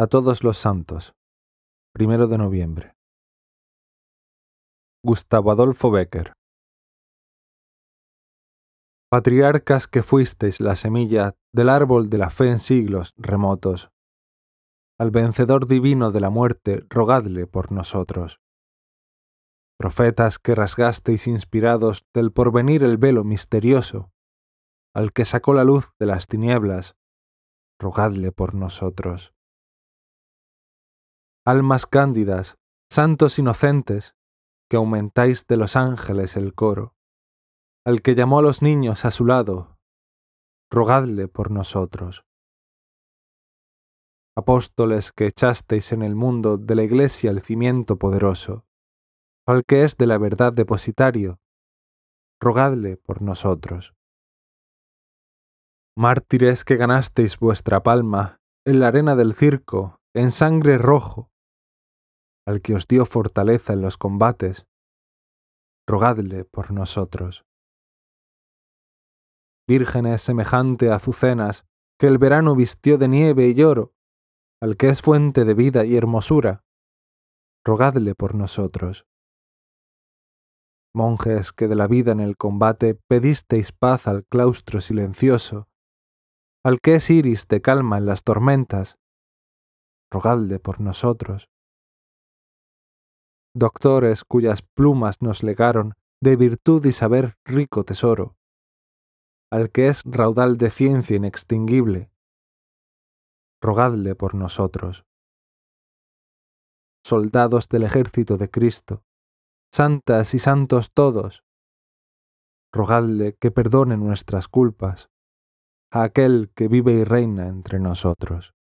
a todos los santos. Primero de noviembre. Gustavo Adolfo Becker. Patriarcas que fuisteis la semilla del árbol de la fe en siglos remotos. Al vencedor divino de la muerte, rogadle por nosotros. Profetas que rasgasteis inspirados del porvenir el velo misterioso, al que sacó la luz de las tinieblas, rogadle por nosotros almas cándidas, santos inocentes, que aumentáis de los ángeles el coro, al que llamó a los niños a su lado, rogadle por nosotros. Apóstoles que echasteis en el mundo de la Iglesia el cimiento poderoso, al que es de la verdad depositario, rogadle por nosotros. Mártires que ganasteis vuestra palma en la arena del circo, en sangre rojo, al que os dio fortaleza en los combates, rogadle por nosotros. Vírgenes semejante a azucenas, que el verano vistió de nieve y lloro, al que es fuente de vida y hermosura, rogadle por nosotros. Monjes que de la vida en el combate pedisteis paz al claustro silencioso, al que es iris de calma en las tormentas, rogadle por nosotros doctores cuyas plumas nos legaron de virtud y saber rico tesoro, al que es raudal de ciencia inextinguible, rogadle por nosotros. Soldados del ejército de Cristo, santas y santos todos, rogadle que perdone nuestras culpas a aquel que vive y reina entre nosotros.